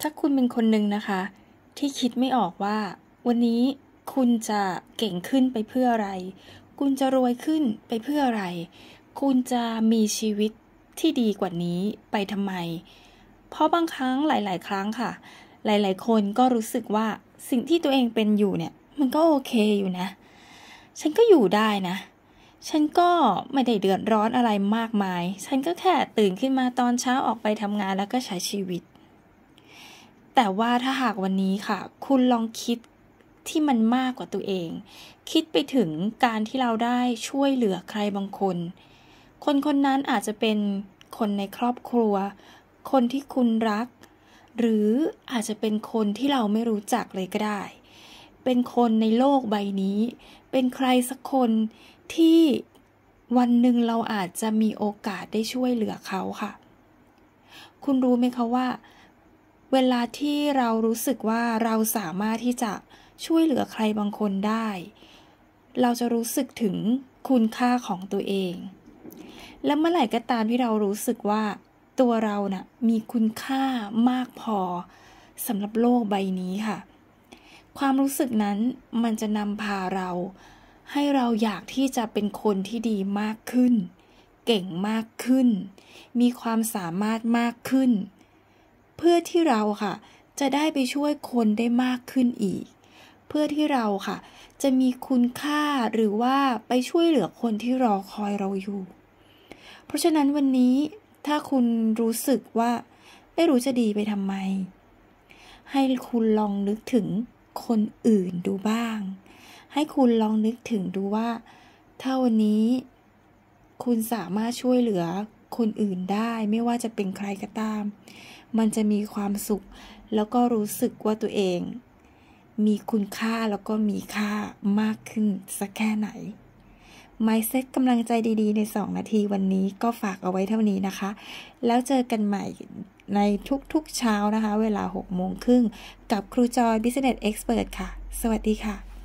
ถ้าคุณเป็นคนหนึ่งนะคะที่คิดไม่ออกว่าวันนี้คุณจะเก่งขึ้นไปเพื่ออะไร คุณจะรวยขึ้นไปเพื่ออะไร คุณจะมีชีวิตที่ดีกว่านี้ไปทำไม เพราะบางครั้งหลาย ๆ ครั้งค่ะ หลาย ๆ คนก็รู้สึกว่าสิ่งที่ตัวเองเป็นอยู่เนี่ยมันก็โอเคอยู่นะ ฉันก็อยู่ได้นะ ฉันก็ไม่ได้เดือดร้อนอะไรมากมาย ฉันก็แค่ตื่นขึ้นมาตอนเช้าออกไปทำงานแล้วก็ใช้ชีวิตแต่ว่าถ้าหากวันนี้ค่ะ คุณลองคิดที่มันมากกว่าตัวเอง คิดไปถึงการที่เราได้ช่วยเหลือใครบางคน คนคนนั้นอาจจะเป็นคนในครอบครัว คนที่คุณรัก หรืออาจจะเป็นคนที่เราไม่รู้จักเลยก็ได้ เป็นคนในโลกใบนี้ เป็นใครสักคนที่วันหนึ่งเราอาจจะมีโอกาสได้ช่วยเหลือเขาค่ะ คุณรู้ไหมคะว่าเวลาที่เรารู้สึกว่าเราสามารถที่จะช่วยเหลือใครบางคนได้ เราจะรู้สึกถึงคุณค่าของตัวเอง และเมื่อไหร่ก็ตามที่เรารู้สึกว่า ตัวเรานะ่ะมีคุณค่ามากพอสำหรับโลกใบนี้ค่ะ ความรู้สึกนั้นมันจะนำพาเรา ให้เราอยากที่จะเป็นคนที่ดีมากขึ้น เก่งมากขึ้น มีความสามารถมากขึ้นเพื่อที่เราค่ะ จะได้ไปช่วยคนได้มากขึ้นอีก เพื่อที่เราค่ะ จะมีคุณค่าหรือว่าไปช่วยเหลือคนที่รอคอยเราอยู่ เพราะฉะนั้นวันนี้ถ้าคุณรู้สึกว่า ไม่รู้จะดีไปทำไม ให้คุณลองนึกถึงคนอื่นดูบ้าง ให้คุณลองนึกถึงดูว่าถ้าวันนี้ คุณสามารถช่วยเหลือคนอื่นได้ไม่ว่าจะเป็นใครก็ตาม มันจะมีความสุข แล้วก็รู้สึกว่าตัวเอง มีคุณค่าแล้วก็มีค่ามากขึ้น สักแค่ไหน ไมเซ็ตกำลังใจดี ๆ ใน 2 นาทีวันนี้ก็ฝากเอาไว้เท่านี้นะคะ แล้วเจอกันใหม่ในทุกๆเช้านะคะ เวลา 6 โมงครึ่งกับครูจอย Business Expert ค่ะ สวัสดีค่ะ